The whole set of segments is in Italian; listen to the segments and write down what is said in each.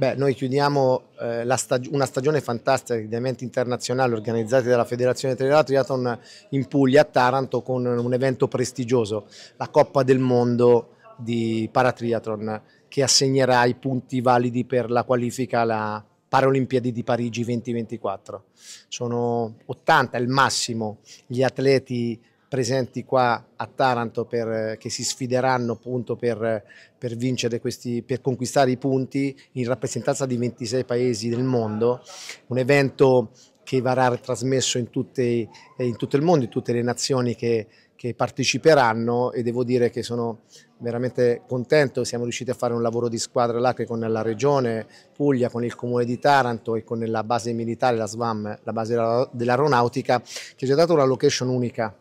Beh, noi chiudiamo eh, stag una stagione fantastica di eventi internazionali organizzati dalla Federazione Triathlon in Puglia a Taranto con un evento prestigioso, la Coppa del Mondo di Paratriathlon che assegnerà i punti validi per la qualifica alla Paralimpiadi di Parigi 2024. Sono 80 il massimo gli atleti presenti qua a Taranto per, eh, che si sfideranno appunto per, per, vincere questi, per conquistare i punti in rappresentanza di 26 paesi del mondo, un evento che verrà trasmesso in, tutte, eh, in tutto il mondo, in tutte le nazioni che, che parteciperanno e devo dire che sono veramente contento, siamo riusciti a fare un lavoro di squadra l'ACRE con la Regione Puglia, con il Comune di Taranto e con la base militare, la SVAM, la base dell'aeronautica, che ci ha dato una location unica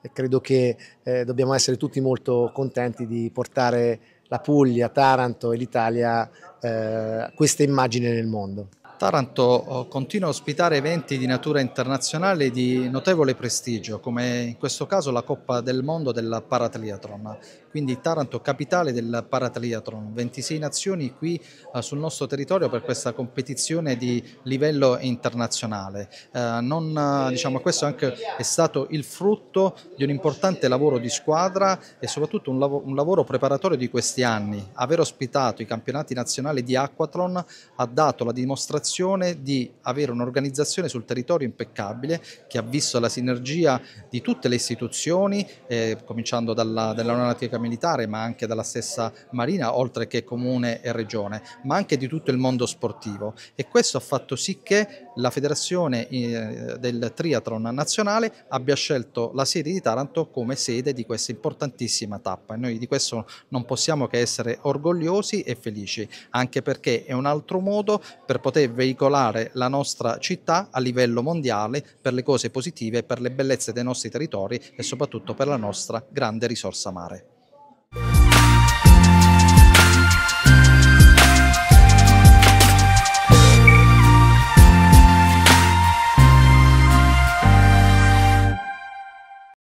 e credo che eh, dobbiamo essere tutti molto contenti di portare la Puglia, Taranto e l'Italia eh, questa immagine nel mondo. Taranto eh, continua a ospitare eventi di natura internazionale di notevole prestigio, come in questo caso la Coppa del Mondo del Paratliatron. Quindi Taranto capitale del Paratliatron, 26 nazioni qui eh, sul nostro territorio per questa competizione di livello internazionale. Eh, non, diciamo, questo anche è stato il frutto di un importante lavoro di squadra e soprattutto un, lavoro preparatorio di questi anni. Aver ospitato i campionati nazionali di Aquatron ha dato la dimostrazione dimostrazione di avere un'organizzazione sul territorio impeccabile che ha visto la sinergia di tutte le istituzioni, eh, cominciando dalla, dall'aeronautica militare ma anche dalla stessa Marina, oltre che Comune e Regione, ma anche di tutto il mondo sportivo e questo ha fatto sì che la federazione eh, del triathlon nazionale abbia scelto la sede di Taranto come sede di questa importantissima tappa e noi di questo non possiamo che essere orgogliosi e felici anche perché è un altro modo per poter veicolare la nostra città a livello mondiale per le cose positive, per le bellezze dei nostri territori e soprattutto per la nostra grande risorsa mare.